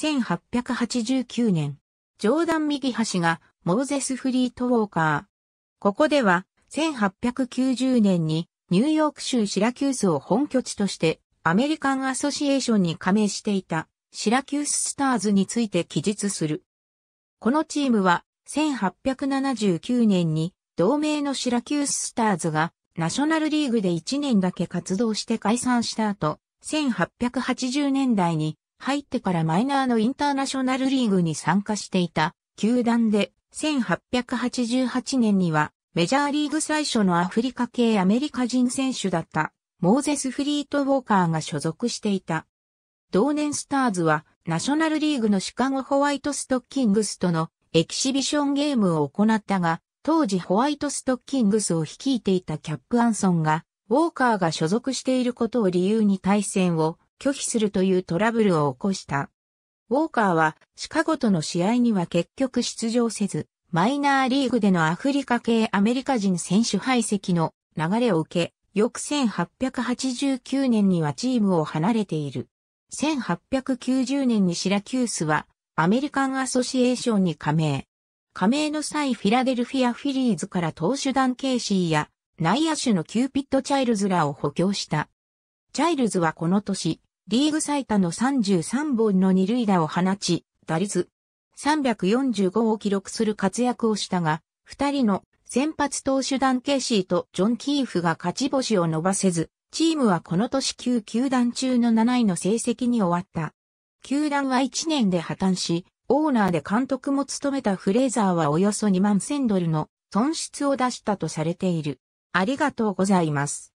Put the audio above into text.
1889年、ジョーダン右端がモーゼス・フリートウォーカー。ここでは、1890年にニューヨーク州シラキュースを本拠地としてアメリカンアソシエーションに加盟していたシラキューススターズについて記述する。このチームは1879年に同盟のシラキューススターズがナショナルリーグで1年だけ活動して解散した後、1880年代に入ってからマイナーのインターナショナルリーグに参加していた球団で1888年にはメジャーリーグ最初のアフリカ系アメリカ人選手だったモーゼス・フリート・ウォーカーが所属していた。同年スターズはナショナルリーグのシカゴホワイトストッキングスとのエキシビションゲームを行ったが、当時ホワイトストッキングスを率いていたキャップ・アンソンが、ウォーカーが所属していることを理由に対戦を拒否するというトラブルを起こした。ウォーカーはシカゴとの試合には結局出場せず、マイナーリーグでのアフリカ系アメリカ人選手排斥の流れを受け、翌1889年にはチームを離れている。1890年にシラキュースはアメリカンアソシエーションに加盟。加盟の際フィラデルフィアフィリーズから投手団ケーシーや内野手のキューピッド・チャイルズらを補強した。チャイルズはこの年、リーグ最多の33本の二塁打を放ち、打率345を記録する活躍をしたが、二人の先発投手団ケーシーとジョン・キーフが勝ち星を伸ばせず、チームはこの年9球団中の7位の成績に終わった。球団は1年で破綻し、オーナーで監督も務めたフレーザーはおよそ2万1000ドルの損失を出したとされている。ありがとうございます。